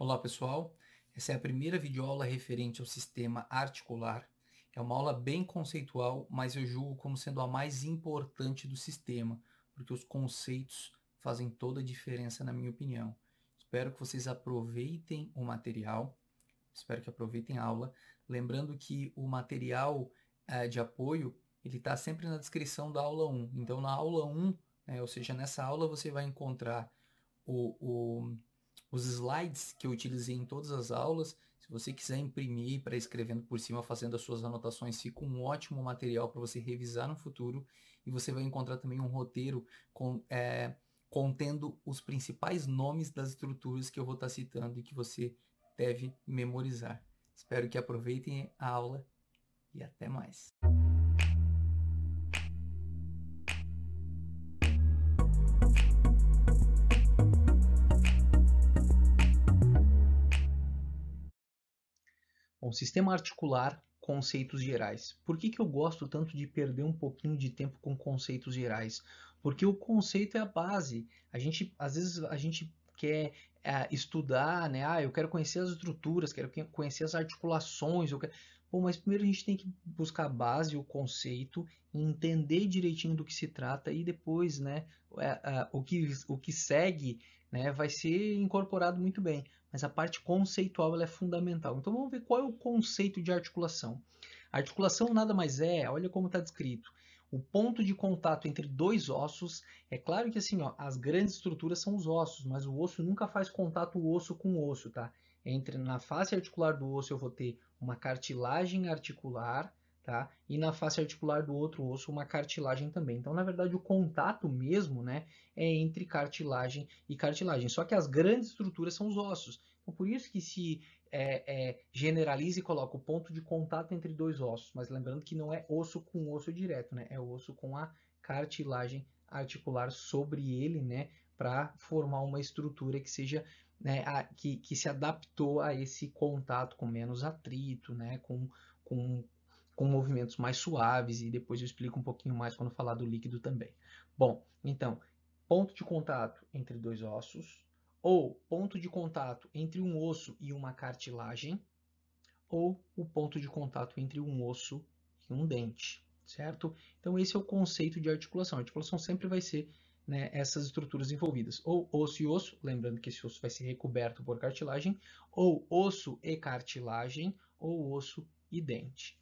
Olá pessoal, essa é a primeira videoaula referente ao sistema articular. É uma aula bem conceitual, mas eu julgo como sendo a mais importante do sistema, porque os conceitos fazem toda a diferença na minha opinião. Espero que vocês aproveitem o material, espero que aproveitem a aula. Lembrando que o material é, de apoio, ele está sempre na descrição da aula 1. Então na aula 1, né, ou seja, nessa aula você vai encontrar o, o os slides que eu utilizei em todas as aulas. Se você quiser imprimir para escrevendo por cima, fazendo as suas anotações, fica um ótimo material para você revisar no futuro. E você vai encontrar também um roteiro com, é, contendo os principais nomes das estruturas que eu vou estar tá citando e que você deve memorizar. Espero que aproveitem a aula e até mais. Bom, sistema articular, conceitos gerais. Por que, que eu gosto tanto de perder um pouquinho de tempo com conceitos gerais? Porque o conceito é a base. A gente, às vezes, a gente quer é, estudar, né? Ah, eu quero conhecer as estruturas, quero conhecer as articulações. Eu quero... Bom, mas primeiro a gente tem que buscar a base, o conceito, entender direitinho do que se trata e depois, né, é, é, o que, o que segue, né, vai ser incorporado muito bem mas a parte conceitual ela é fundamental. Então vamos ver qual é o conceito de articulação. articulação nada mais é, olha como está descrito, o ponto de contato entre dois ossos. É claro que assim, ó, as grandes estruturas são os ossos, mas o osso nunca faz contato osso com osso, tá? Entre na face articular do osso eu vou ter uma cartilagem articular tá? E na face articular do outro osso uma cartilagem também. Então, na verdade, o contato mesmo, né, é entre cartilagem e cartilagem. Só que as grandes estruturas são os ossos. Então, por isso que se é, é, generaliza e coloca o ponto de contato entre dois ossos. Mas lembrando que não é osso com osso direto, né? É osso com a cartilagem articular sobre ele, né? Para formar uma estrutura que seja né, a, que, que se adaptou a esse contato com menos atrito, né? Com, com, com movimentos mais suaves e depois eu explico um pouquinho mais quando falar do líquido também. Bom, então, ponto de contato entre dois ossos, ou ponto de contato entre um osso e uma cartilagem, ou o ponto de contato entre um osso e um dente, certo? Então, esse é o conceito de articulação. A articulação sempre vai ser né, essas estruturas envolvidas, ou osso e osso, lembrando que esse osso vai ser recoberto por cartilagem, ou osso e cartilagem, ou osso e dente.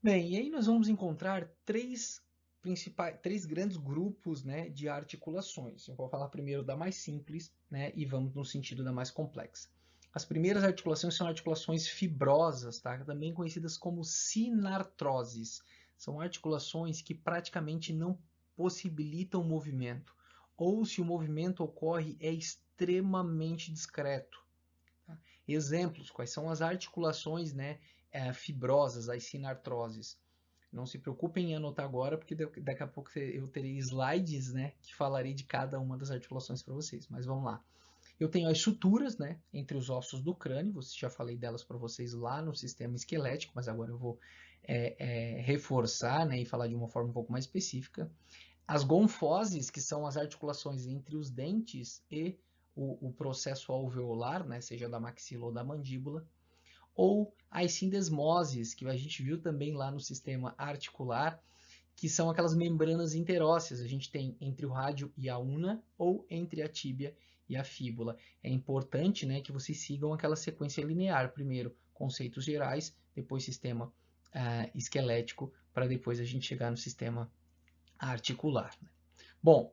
Bem, e aí nós vamos encontrar três principais, três grandes grupos né, de articulações. Eu vou falar primeiro da mais simples né, e vamos no sentido da mais complexa. As primeiras articulações são articulações fibrosas, tá? também conhecidas como sinartroses. São articulações que praticamente não possibilitam movimento, ou se o movimento ocorre é extremamente discreto. Tá? Exemplos, quais são as articulações né, é, fibrosas, as sinartroses. Não se preocupem em anotar agora, porque daqui a pouco eu terei slides, né, que falarei de cada uma das articulações para vocês. Mas vamos lá. Eu tenho as suturas, né, entre os ossos do crânio. Você já falei delas para vocês lá no sistema esquelético, mas agora eu vou é, é, reforçar, né, e falar de uma forma um pouco mais específica. As gonfoses, que são as articulações entre os dentes e o, o processo alveolar, né, seja da maxila ou da mandíbula ou as sindesmoses, que a gente viu também lá no sistema articular, que são aquelas membranas interósseas. A gente tem entre o rádio e a una ou entre a tíbia e a fíbula. É importante né, que vocês sigam aquela sequência linear. Primeiro, conceitos gerais, depois sistema uh, esquelético, para depois a gente chegar no sistema articular. Né? Bom,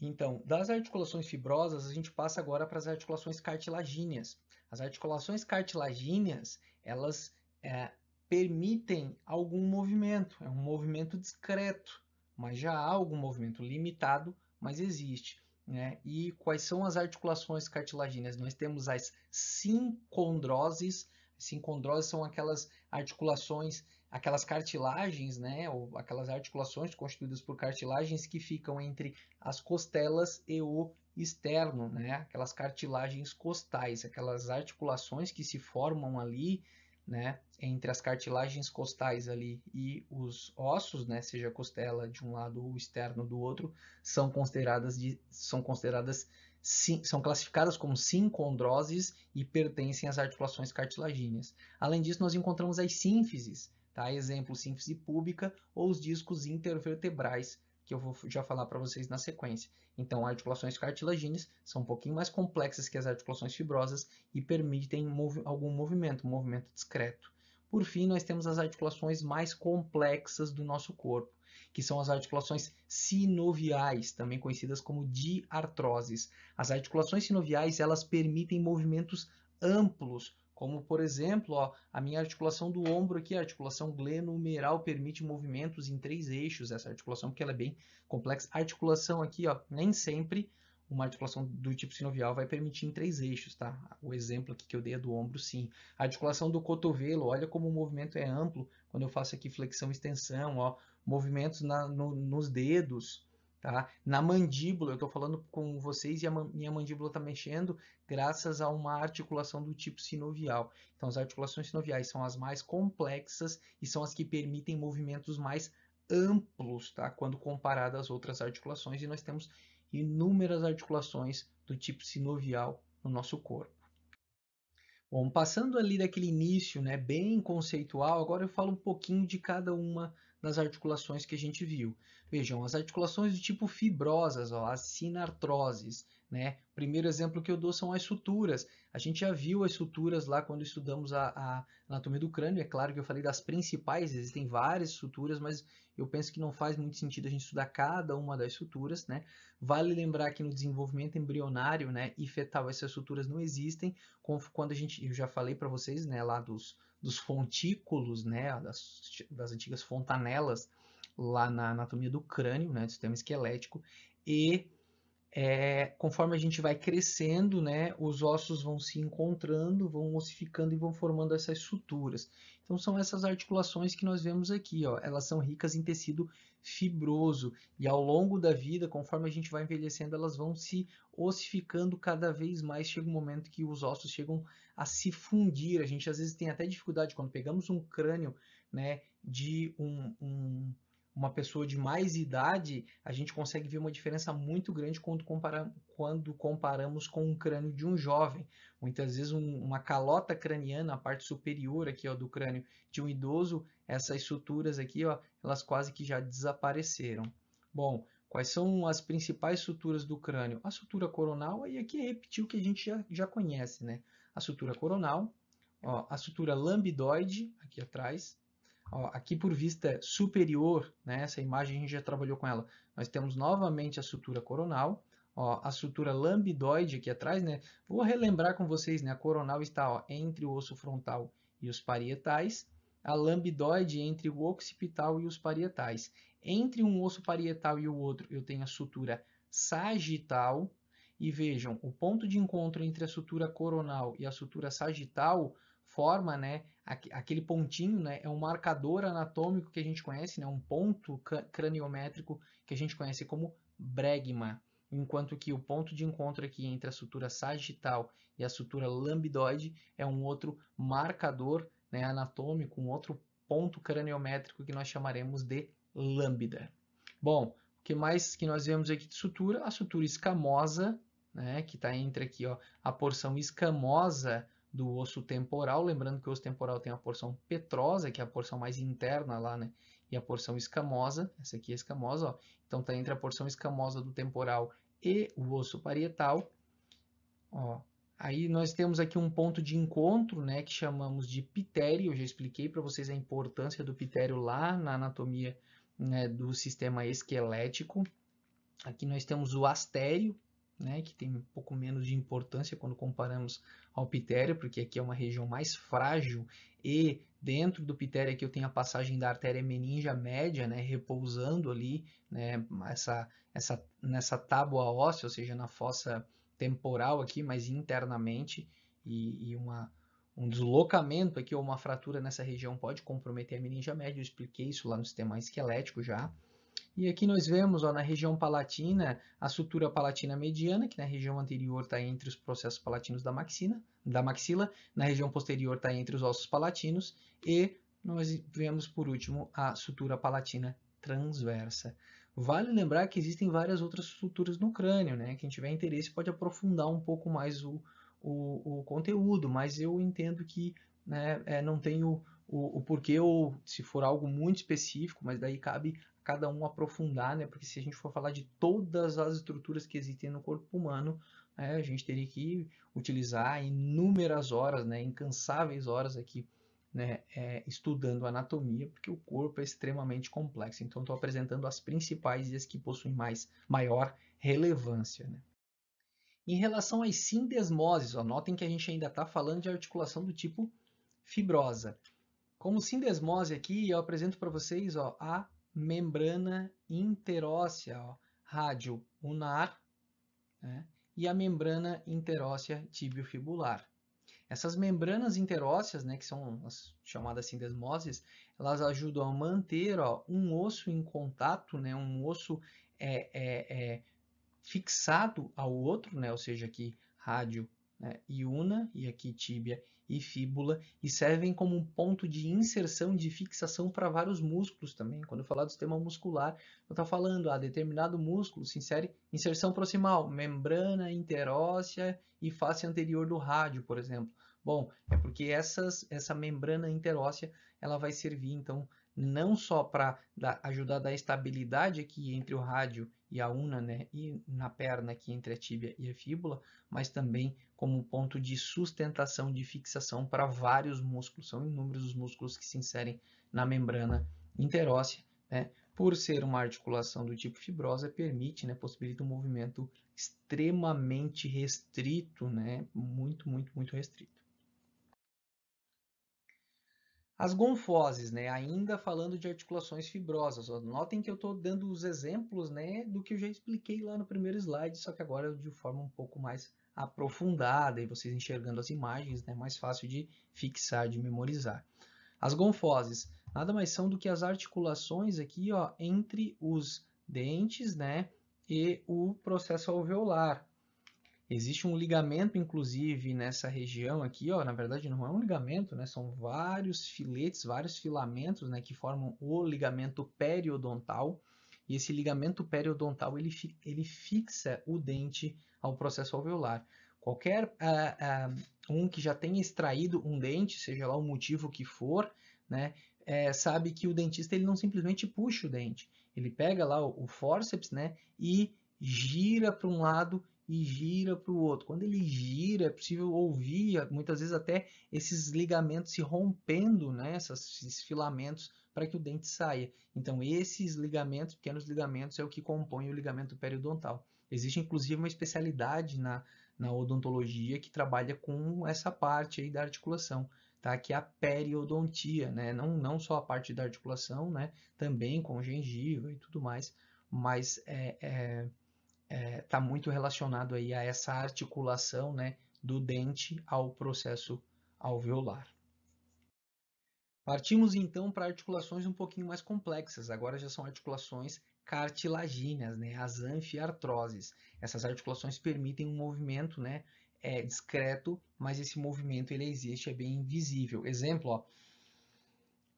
então, das articulações fibrosas, a gente passa agora para as articulações cartilagíneas. As articulações cartilagíneas, elas é, permitem algum movimento, é um movimento discreto, mas já há algum movimento limitado, mas existe. Né? E quais são as articulações cartilagíneas? Nós temos as sincondroses. Sincondroses são aquelas articulações, aquelas cartilagens, né? Ou aquelas articulações constituídas por cartilagens que ficam entre as costelas e o externo, né? Aquelas cartilagens costais, aquelas articulações que se formam ali, né? Entre as cartilagens costais ali e os ossos, né? Seja costela de um lado ou externo do outro, são consideradas de, são consideradas Sim, são classificadas como sincondroses e pertencem às articulações cartilagíneas. Além disso, nós encontramos as sínfises, tá? exemplo, sínfise pública ou os discos intervertebrais, que eu vou já falar para vocês na sequência. Então, articulações cartilaginas são um pouquinho mais complexas que as articulações fibrosas e permitem mov algum movimento, um movimento discreto. Por fim, nós temos as articulações mais complexas do nosso corpo, que são as articulações sinoviais, também conhecidas como diartroses. As articulações sinoviais, elas permitem movimentos amplos como, por exemplo, ó, a minha articulação do ombro aqui, a articulação glenohumeral, permite movimentos em três eixos, essa articulação, porque ela é bem complexa. A articulação aqui, ó, nem sempre uma articulação do tipo sinovial vai permitir em três eixos, tá? O exemplo aqui que eu dei é do ombro, sim. A articulação do cotovelo, olha como o movimento é amplo. Quando eu faço aqui flexão e extensão, ó, movimentos na, no, nos dedos, Tá? Na mandíbula, eu estou falando com vocês e a minha mandíbula está mexendo graças a uma articulação do tipo sinovial. Então, as articulações sinoviais são as mais complexas e são as que permitem movimentos mais amplos, tá? quando comparado às outras articulações, e nós temos inúmeras articulações do tipo sinovial no nosso corpo. Bom, passando ali daquele início, né, bem conceitual, agora eu falo um pouquinho de cada uma nas articulações que a gente viu. Vejam, as articulações do tipo fibrosas, ó, as sinartroses. Né? O primeiro exemplo que eu dou são as suturas. A gente já viu as suturas lá quando estudamos a, a anatomia do crânio. É claro que eu falei das principais, existem várias suturas, mas eu penso que não faz muito sentido a gente estudar cada uma das suturas, né? Vale lembrar que no desenvolvimento embrionário, né, e fetal essas suturas não existem, quando a gente, eu já falei para vocês, né, lá dos dos fontículos, né, das, das antigas fontanelas lá na anatomia do crânio, né, do sistema esquelético, e é, conforme a gente vai crescendo, né, os ossos vão se encontrando, vão ossificando e vão formando essas suturas. Então são essas articulações que nós vemos aqui, ó, elas são ricas em tecido fibroso e ao longo da vida, conforme a gente vai envelhecendo, elas vão se ossificando cada vez mais, chega um momento que os ossos chegam a se fundir. A gente às vezes tem até dificuldade quando pegamos um crânio né, de um, um uma pessoa de mais idade, a gente consegue ver uma diferença muito grande quando, compara quando comparamos com o crânio de um jovem. Muitas vezes um, uma calota craniana, a parte superior aqui ó, do crânio de um idoso, essas estruturas aqui, ó, elas quase que já desapareceram. Bom, quais são as principais suturas do crânio? A sutura coronal, é e aqui é repetir o que a gente já, já conhece, né? a sutura coronal, ó, a sutura lambidoide aqui atrás, ó, aqui por vista superior, né, essa imagem a gente já trabalhou com ela, nós temos novamente a sutura coronal, ó, a sutura lambidoide aqui atrás, né, vou relembrar com vocês, né, a coronal está ó, entre o osso frontal e os parietais, a lambidoide entre o occipital e os parietais. Entre um osso parietal e o outro, eu tenho a sutura sagital, e vejam, o ponto de encontro entre a sutura coronal e a sutura sagital forma, né, aquele pontinho, né, é um marcador anatômico que a gente conhece, né, um ponto craniométrico que a gente conhece como bregma, enquanto que o ponto de encontro aqui entre a sutura sagital e a sutura lambdoide é um outro marcador, né, anatômico, um outro ponto craniométrico que nós chamaremos de lambda. Bom, o que mais que nós vemos aqui de sutura? A sutura escamosa né, que está entre aqui ó, a porção escamosa do osso temporal, lembrando que o osso temporal tem a porção petrosa, que é a porção mais interna lá, né, e a porção escamosa, essa aqui é escamosa, ó, então está entre a porção escamosa do temporal e o osso parietal, ó, Aí nós temos aqui um ponto de encontro, né, que chamamos de pitério. Eu já expliquei para vocês a importância do pitério lá na anatomia né, do sistema esquelético. Aqui nós temos o astério, né, que tem um pouco menos de importância quando comparamos ao pitério, porque aqui é uma região mais frágil e dentro do pitério aqui é eu tenho a passagem da artéria meningea média, né, repousando ali, né, essa, essa, nessa tábua óssea, ou seja, na fossa temporal aqui, mas internamente e, e uma um deslocamento aqui ou uma fratura nessa região pode comprometer a meningea média. Eu expliquei isso lá no sistema esquelético já. E aqui nós vemos ó, na região palatina a sutura palatina mediana, que na região anterior está entre os processos palatinos da, maxina, da maxila, na região posterior está entre os ossos palatinos, e nós vemos por último a sutura palatina transversa. Vale lembrar que existem várias outras estruturas no crânio, né? Quem tiver interesse pode aprofundar um pouco mais o, o, o conteúdo, mas eu entendo que né, é, não tenho o, o, porquê, ou se for algo muito específico, mas daí cabe cada um aprofundar, né? Porque se a gente for falar de todas as estruturas que existem no corpo humano, é, a gente teria que utilizar inúmeras horas, né, incansáveis horas aqui, né, é, estudando anatomia, porque o corpo é extremamente complexo. Então, estou apresentando as principais e as que possuem mais, maior relevância. Né. Em relação às sindesmoses, ó, notem que a gente ainda está falando de articulação do tipo fibrosa. Como sindesmose aqui, eu apresento para vocês ó, a membrana interóssea, ó, rádio unar né, e a membrana interóssea tibiofibular. Essas membranas interósseas, né, que são as chamadas sindesmoses, elas ajudam a manter ó, um osso em contato, né, um osso é, é, é fixado ao outro, né, ou seja, aqui rádio né, e una e aqui tíbia e fíbula e servem como um ponto de inserção de fixação para vários músculos também. Quando eu falar do sistema muscular, eu estou falando a ah, determinado músculo se insere inserção proximal, membrana interóssea e face anterior do rádio, por exemplo. Bom, é porque essas, essa membrana interóssea ela vai servir então não só para ajudar a dar estabilidade aqui entre o rádio e a una, né, e na perna aqui entre a tíbia e a fíbula, mas também como ponto de sustentação, de fixação para vários músculos. São inúmeros os músculos que se inserem na membrana interóssea, né? Por ser uma articulação do tipo fibrosa, permite, né, possibilita um movimento extremamente restrito, né? Muito, muito, muito restrito. As gonfoses, né? Ainda falando de articulações fibrosas. notem que eu estou dando os exemplos né, do que eu já expliquei lá no primeiro slide, só que agora de forma um pouco mais aprofundada e vocês enxergando as imagens, né? Mais fácil de fixar, de memorizar. As gonfoses nada mais são do que as articulações aqui, ó, entre os dentes, né? E o processo alveolar, Existe um ligamento, inclusive, nessa região aqui, ó, na verdade não é um ligamento, né, são vários filetes, vários filamentos né, que formam o ligamento periodontal, e esse ligamento periodontal ele, fi ele fixa o dente ao processo alveolar. Qualquer uh, uh, um que já tenha extraído um dente, seja lá o motivo que for, né, é, sabe que o dentista ele não simplesmente puxa o dente, ele pega lá o, o forceps né, e gira para um lado e gira para o outro. Quando ele gira, é possível ouvir muitas vezes até esses ligamentos se rompendo, né? esses filamentos, para que o dente saia. Então, esses ligamentos, pequenos ligamentos, é o que compõe o ligamento periodontal. Existe inclusive uma especialidade na, na odontologia que trabalha com essa parte aí da articulação, tá? que é a periodontia, né? não, não só a parte da articulação, né? também com gengiva e tudo mais, mas é, é está é, tá muito relacionado aí a essa articulação né, do dente ao processo alveolar. Partimos então para articulações um pouquinho mais complexas, agora já são articulações cartilagíneas, né, as anfiartroses. Essas articulações permitem um movimento né, é, discreto, mas esse movimento ele existe, é bem invisível. Exemplo, ó,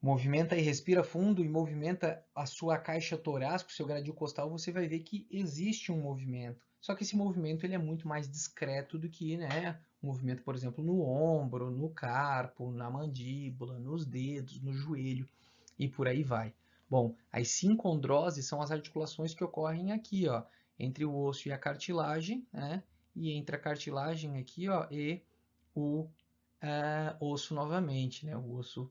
Movimenta e respira fundo e movimenta a sua caixa torácica, o seu gradil costal, você vai ver que existe um movimento. Só que esse movimento ele é muito mais discreto do que né, um movimento, por exemplo, no ombro, no carpo, na mandíbula, nos dedos, no joelho e por aí vai. Bom, as sincondroses são as articulações que ocorrem aqui, ó, entre o osso e a cartilagem, né? E entre a cartilagem aqui, ó, e o uh, osso novamente, né? O osso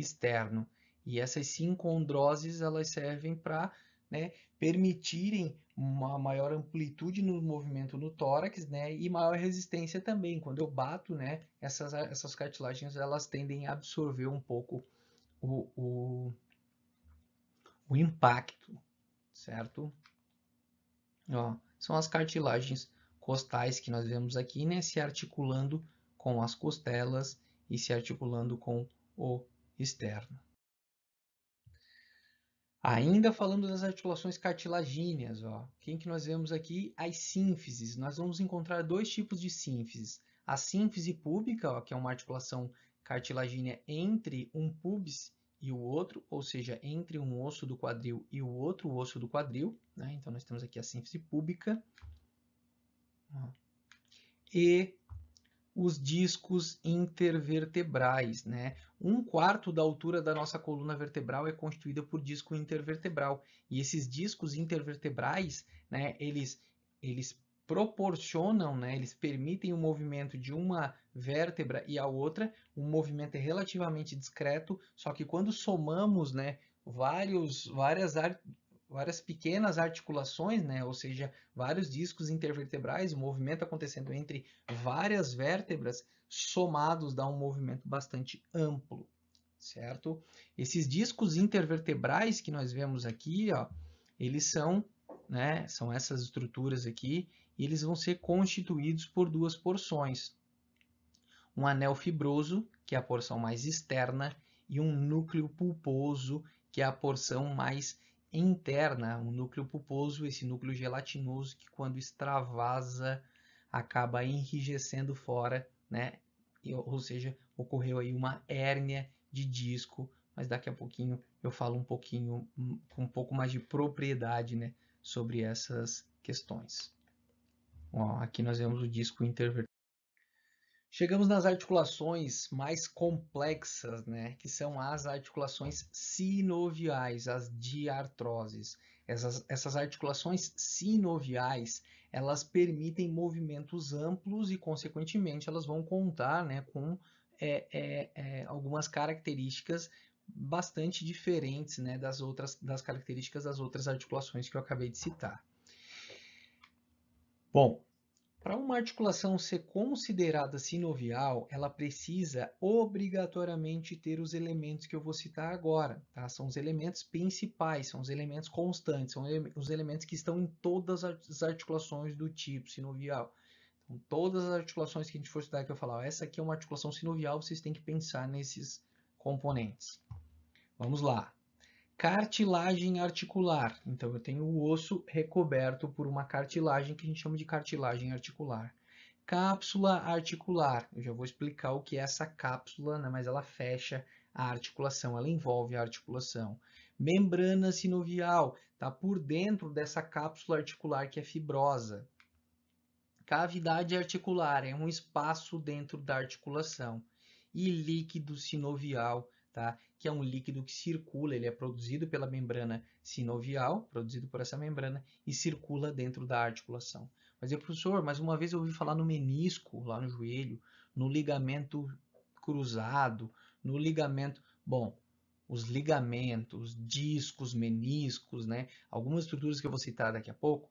externo. E essas cinco ondroses elas servem para né, permitirem uma maior amplitude no movimento no tórax né, e maior resistência também. Quando eu bato, né, essas, essas cartilagens elas tendem a absorver um pouco o, o, o impacto, certo? Ó, são as cartilagens costais que nós vemos aqui né, se articulando com as costelas e se articulando com o externa. Ainda falando das articulações cartilagíneas, ó, quem que nós vemos aqui? As sínfises. Nós vamos encontrar dois tipos de sínfises. A sínfise púbica, ó, que é uma articulação cartilagínea entre um pubis e o outro, ou seja, entre um osso do quadril e o outro osso do quadril. Né? Então, nós temos aqui a sínfise púbica. Ó. E os discos intervertebrais, né? Um quarto da altura da nossa coluna vertebral é constituída por disco intervertebral. E esses discos intervertebrais, né, eles, eles proporcionam, né, eles permitem o movimento de uma vértebra e a outra, o um movimento é relativamente discreto, só que quando somamos né, vários, várias várias pequenas articulações, né? ou seja, vários discos intervertebrais, o movimento acontecendo entre várias vértebras, somados dá um movimento bastante amplo, certo? Esses discos intervertebrais que nós vemos aqui, ó, eles são, né, são essas estruturas aqui, e eles vão ser constituídos por duas porções. Um anel fibroso, que é a porção mais externa, e um núcleo pulposo, que é a porção mais interna, um núcleo pulposo, esse núcleo gelatinoso que quando extravasa acaba enrijecendo fora, né? Ou seja, ocorreu aí uma hérnia de disco, mas daqui a pouquinho eu falo um pouquinho hum, com um pouco mais de propriedade, né, sobre essas questões. Bom, aqui nós vemos o disco intervertebral Chegamos nas articulações mais complexas, né, que são as articulações sinoviais, as diartroses. Essas, essas articulações sinoviais, elas permitem movimentos amplos e, consequentemente, elas vão contar né, com é, é, é, algumas características bastante diferentes né, das, outras, das características das outras articulações que eu acabei de citar. Bom, para uma articulação ser considerada sinovial, ela precisa obrigatoriamente ter os elementos que eu vou citar agora. Tá? São os elementos principais, são os elementos constantes, são os elementos que estão em todas as articulações do tipo sinovial. Então, todas as articulações que a gente for estudar que eu falar, ó, essa aqui é uma articulação sinovial, vocês têm que pensar nesses componentes. Vamos lá cartilagem articular. Então, eu tenho o osso recoberto por uma cartilagem que a gente chama de cartilagem articular. Cápsula articular. Eu já vou explicar o que é essa cápsula, né? mas ela fecha a articulação, ela envolve a articulação. Membrana sinovial, está por dentro dessa cápsula articular que é fibrosa. Cavidade articular é um espaço dentro da articulação. E líquido sinovial, tá? que é um líquido que circula, ele é produzido pela membrana sinovial, produzido por essa membrana, e circula dentro da articulação. Mas eu, professor, mais uma vez eu ouvi falar no menisco, lá no joelho, no ligamento cruzado, no ligamento. Bom, os ligamentos, discos, meniscos, né? Algumas estruturas que eu vou citar daqui a pouco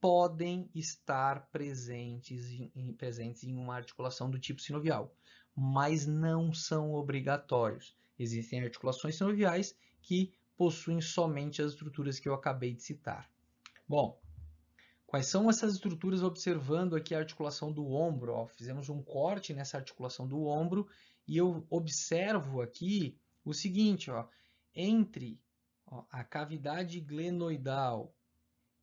podem estar presentes em, em, presentes em uma articulação do tipo sinovial, mas não são obrigatórios. Existem articulações sinoviais que possuem somente as estruturas que eu acabei de citar. Bom, quais são essas estruturas observando aqui a articulação do ombro? Ó, fizemos um corte nessa articulação do ombro e eu observo aqui o seguinte, ó, entre ó, a cavidade glenoidal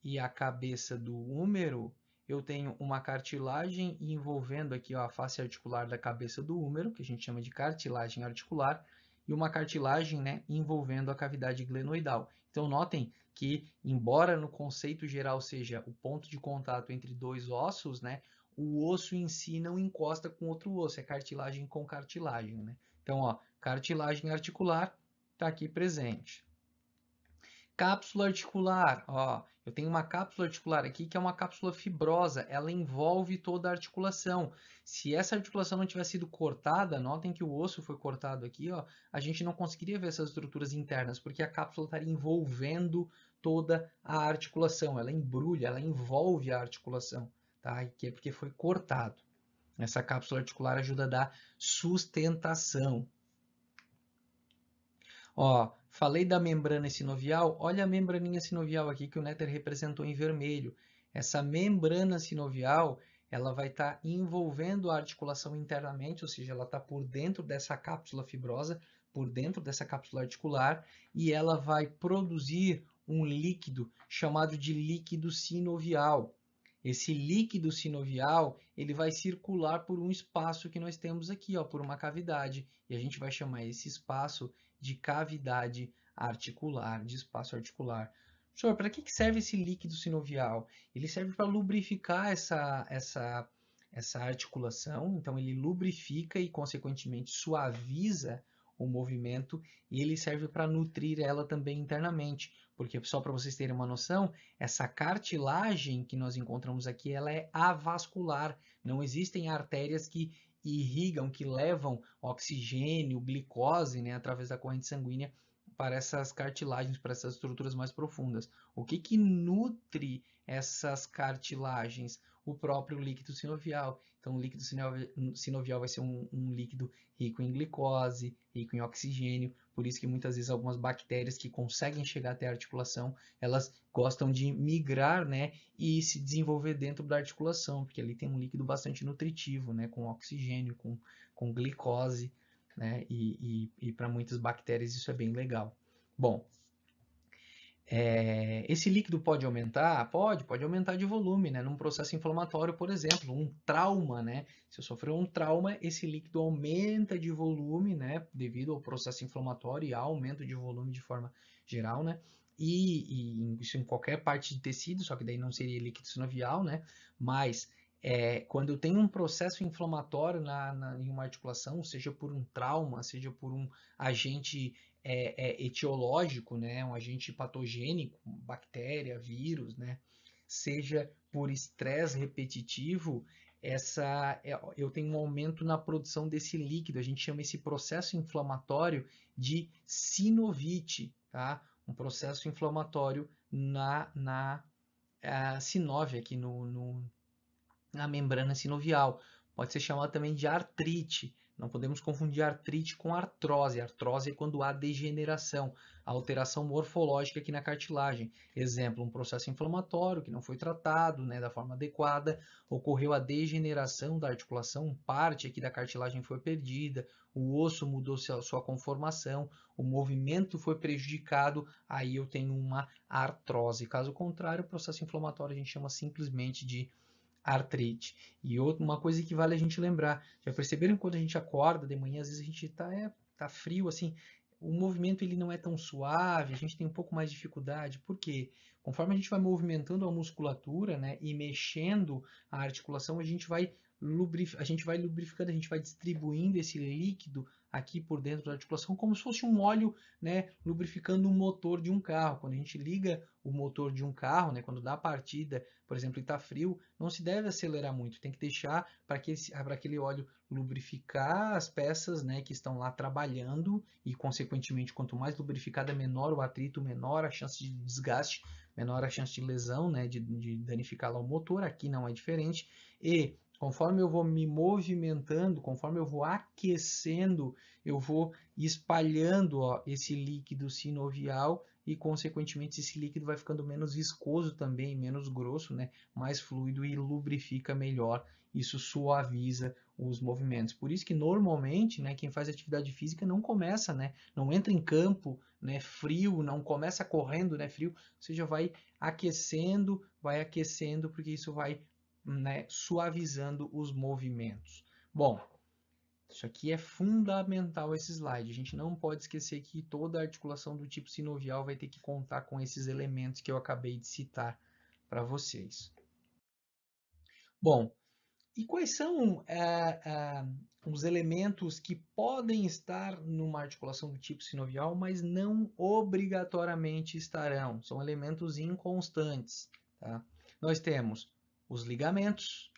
e a cabeça do húmero, eu tenho uma cartilagem envolvendo aqui ó, a face articular da cabeça do húmero, que a gente chama de cartilagem articular, e uma cartilagem né, envolvendo a cavidade glenoidal. Então notem que, embora no conceito geral seja o ponto de contato entre dois ossos, né, o osso em si não encosta com outro osso, é cartilagem com cartilagem. Né? Então, ó, cartilagem articular está aqui presente. Cápsula articular, ó, eu tenho uma cápsula articular aqui que é uma cápsula fibrosa, ela envolve toda a articulação. Se essa articulação não tivesse sido cortada, notem que o osso foi cortado aqui, ó, a gente não conseguiria ver essas estruturas internas, porque a cápsula estaria envolvendo toda a articulação, ela embrulha, ela envolve a articulação, tá? E que é porque foi cortado. Essa cápsula articular ajuda a dar sustentação. Ó, Falei da membrana sinovial, olha a membraninha sinovial aqui que o Néter representou em vermelho. Essa membrana sinovial ela vai estar tá envolvendo a articulação internamente, ou seja, ela está por dentro dessa cápsula fibrosa, por dentro dessa cápsula articular, e ela vai produzir um líquido chamado de líquido sinovial. Esse líquido sinovial ele vai circular por um espaço que nós temos aqui, ó, por uma cavidade, e a gente vai chamar esse espaço de cavidade articular, de espaço articular. Senhor, para que serve esse líquido sinovial? Ele serve para lubrificar essa, essa, essa articulação, então ele lubrifica e, consequentemente, suaviza o movimento e ele serve para nutrir ela também internamente, porque só para vocês terem uma noção, essa cartilagem que nós encontramos aqui, ela é avascular, não existem artérias que irrigam, que levam oxigênio, glicose né, através da corrente sanguínea para essas cartilagens, para essas estruturas mais profundas. O que, que nutre essas cartilagens? O próprio líquido sinovial. Então, o líquido sinovial vai ser um, um líquido rico em glicose, rico em oxigênio. Por isso que muitas vezes algumas bactérias que conseguem chegar até a articulação, elas gostam de migrar né, e se desenvolver dentro da articulação, porque ali tem um líquido bastante nutritivo, né, com oxigênio, com, com glicose né? E, e, e para muitas bactérias isso é bem legal. Bom, é, esse líquido pode aumentar? Pode, pode aumentar de volume, né? Num processo inflamatório, por exemplo, um trauma, né? Se eu sofrer um trauma, esse líquido aumenta de volume, né? Devido ao processo inflamatório e aumento de volume de forma geral, né? E, e, isso em qualquer parte de tecido, só que daí não seria líquido sinovial, né? Mas é, quando eu tenho um processo inflamatório na, na, em uma articulação, seja por um trauma, seja por um agente é, é, etiológico, né, um agente patogênico, bactéria, vírus, né, seja por estresse repetitivo, essa é, eu tenho um aumento na produção desse líquido. A gente chama esse processo inflamatório de sinovite, tá? Um processo inflamatório na, na sinove aqui no, no na membrana sinovial. Pode ser chamado também de artrite. Não podemos confundir artrite com artrose. Artrose é quando há degeneração, alteração morfológica aqui na cartilagem. Exemplo, um processo inflamatório que não foi tratado né, da forma adequada, ocorreu a degeneração da articulação, parte aqui da cartilagem foi perdida, o osso mudou sua conformação, o movimento foi prejudicado, aí eu tenho uma artrose. Caso contrário, o processo inflamatório a gente chama simplesmente de artrose artrite. E outra, uma coisa que vale a gente lembrar, já perceberam quando a gente acorda de manhã, às vezes a gente está é, tá frio, assim, o movimento ele não é tão suave, a gente tem um pouco mais de dificuldade, porque conforme a gente vai movimentando a musculatura né, e mexendo a articulação, a gente vai a gente vai lubrificando, a gente vai distribuindo esse líquido aqui por dentro da articulação, como se fosse um óleo né, lubrificando o motor de um carro. Quando a gente liga o motor de um carro, né, quando dá partida, por exemplo, e está frio, não se deve acelerar muito, tem que deixar para que aquele óleo lubrificar as peças né, que estão lá trabalhando e, consequentemente, quanto mais lubrificada, menor o atrito, menor a chance de desgaste, menor a chance de lesão, né, de, de danificar lá o motor. Aqui não é diferente. E Conforme eu vou me movimentando, conforme eu vou aquecendo, eu vou espalhando ó, esse líquido sinovial e, consequentemente, esse líquido vai ficando menos viscoso também, menos grosso, né? mais fluido e lubrifica melhor. Isso suaviza os movimentos. Por isso que normalmente, né, quem faz atividade física não começa, né, não entra em campo, né, frio, não começa correndo, né, frio. Você já vai aquecendo, vai aquecendo, porque isso vai né, suavizando os movimentos. Bom, isso aqui é fundamental esse slide. A gente não pode esquecer que toda articulação do tipo sinovial vai ter que contar com esses elementos que eu acabei de citar para vocês. Bom, e quais são é, é, os elementos que podem estar numa articulação do tipo sinovial, mas não obrigatoriamente estarão? São elementos inconstantes. Tá? Nós temos os ligamentos.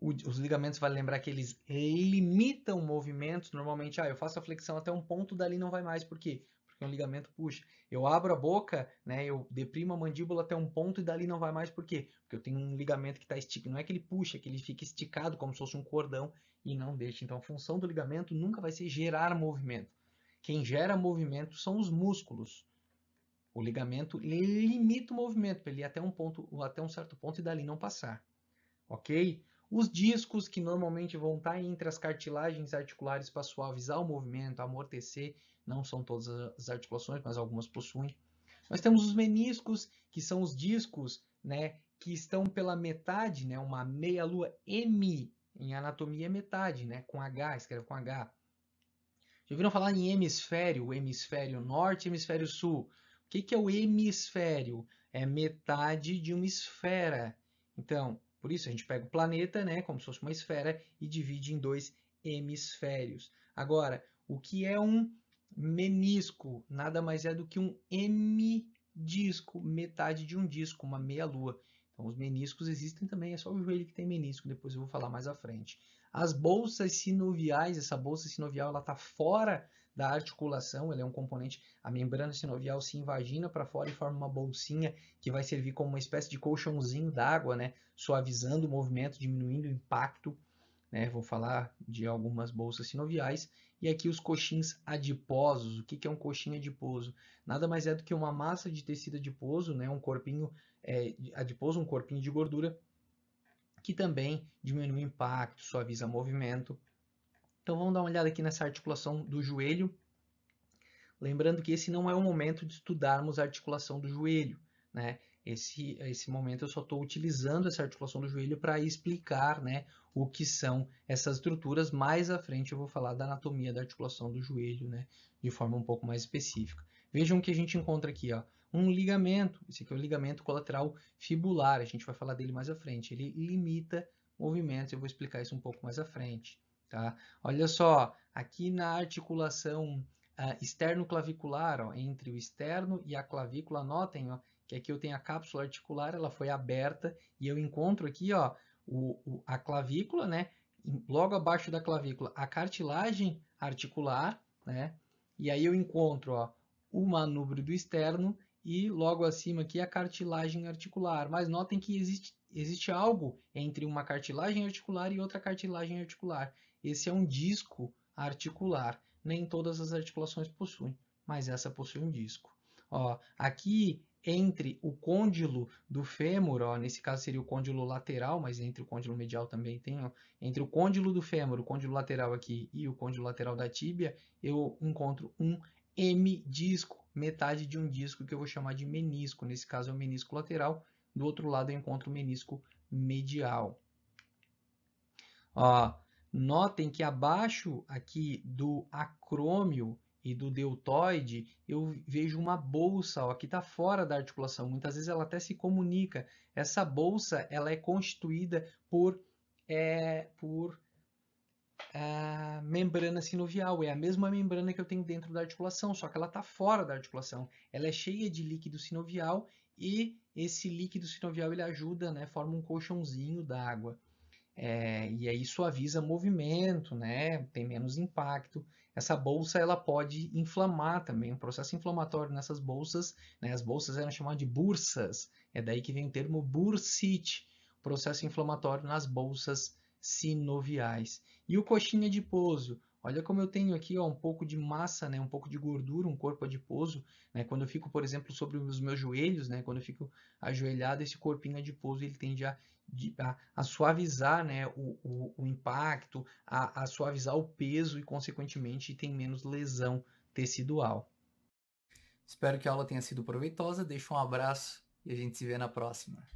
os ligamentos, vale lembrar que eles limitam movimentos. Normalmente, ah, eu faço a flexão até um ponto, dali não vai mais. Por quê? Porque um ligamento puxa. Eu abro a boca, né, eu deprimo a mandíbula até um ponto e dali não vai mais. Por quê? Porque eu tenho um ligamento que está esticado. Não é que ele puxa, é que ele fica esticado como se fosse um cordão e não deixa. Então, a função do ligamento nunca vai ser gerar movimento. Quem gera movimento são os músculos. O ligamento limita o movimento para ele ir até um ponto, até um certo ponto e dali não passar. OK? Os discos que normalmente vão estar tá entre as cartilagens articulares para suavizar o movimento, amortecer, não são todas as articulações, mas algumas possuem. Nós temos os meniscos, que são os discos, né, que estão pela metade, né, uma meia lua M em anatomia é metade, né, com H, escreve com H. Já ouviram falar em hemisfério, hemisfério norte, hemisfério sul. O que, que é o hemisfério? É metade de uma esfera. Então, por isso a gente pega o planeta, né, como se fosse uma esfera, e divide em dois hemisférios. Agora, o que é um menisco? Nada mais é do que um hemidisco, metade de um disco, uma meia-lua. Então, os meniscos existem também, é só o joelho que tem menisco, depois eu vou falar mais à frente. As bolsas sinoviais, essa bolsa sinovial, ela está fora da articulação, ele é um componente, a membrana sinovial se invagina para fora e forma uma bolsinha que vai servir como uma espécie de colchãozinho d'água, né, suavizando o movimento, diminuindo o impacto, né, vou falar de algumas bolsas sinoviais, e aqui os coxins adiposos. O que, que é um coxinho adiposo? Nada mais é do que uma massa de tecido adiposo, né, um corpinho é, adiposo, um corpinho de gordura, que também diminui o impacto, suaviza o movimento, então vamos dar uma olhada aqui nessa articulação do joelho. Lembrando que esse não é o momento de estudarmos a articulação do joelho, né? Esse, esse momento eu só estou utilizando essa articulação do joelho para explicar né, o que são essas estruturas. Mais à frente eu vou falar da anatomia da articulação do joelho né, de forma um pouco mais específica. Vejam o que a gente encontra aqui. Ó. Um ligamento, esse aqui é o ligamento colateral fibular, a gente vai falar dele mais à frente. Ele limita movimentos, eu vou explicar isso um pouco mais à frente. Tá? Olha só, aqui na articulação uh, externo-clavicular, entre o externo e a clavícula, notem ó, que aqui eu tenho a cápsula articular, ela foi aberta e eu encontro aqui ó, o, o, a clavícula, né? logo abaixo da clavícula, a cartilagem articular, né? e aí eu encontro ó, o manúbrio do externo e logo acima aqui a cartilagem articular. Mas notem que existe, existe algo entre uma cartilagem articular e outra cartilagem articular. Esse é um disco articular. Nem todas as articulações possuem, mas essa possui um disco. Ó, aqui entre o côndilo do fêmur, ó, nesse caso seria o côndilo lateral, mas entre o côndilo medial também tem, ó, entre o côndilo do fêmur, o côndilo lateral aqui e o côndilo lateral da tíbia, eu encontro um M-disco, metade de um disco que eu vou chamar de menisco, nesse caso é o menisco lateral, do outro lado eu encontro o menisco medial. Ó, Notem que abaixo aqui do acrômio e do deltoide, eu vejo uma bolsa ó, que está fora da articulação. Muitas vezes ela até se comunica. Essa bolsa ela é constituída por, é, por é, membrana sinovial. É a mesma membrana que eu tenho dentro da articulação, só que ela está fora da articulação. Ela é cheia de líquido sinovial e esse líquido sinovial ele ajuda, né, forma um colchãozinho d'água. É, e aí suaviza movimento, né? tem menos impacto. Essa bolsa ela pode inflamar também, um processo inflamatório nessas bolsas. Né? As bolsas eram chamadas de bursas, é daí que vem o termo bursite, processo inflamatório nas bolsas sinoviais. E o coxinha pouso. Olha como eu tenho aqui ó, um pouco de massa, né, um pouco de gordura, um corpo adiposo. Né, quando eu fico, por exemplo, sobre os meus joelhos, né, quando eu fico ajoelhado, esse corpinho adiposo ele tende a de, a, a, suavizar né, o, o, o impacto, a, a, suavizar o peso e, consequentemente, tem menos lesão tecidual. Espero que a aula tenha sido proveitosa. Deixo um abraço e a gente se vê na próxima.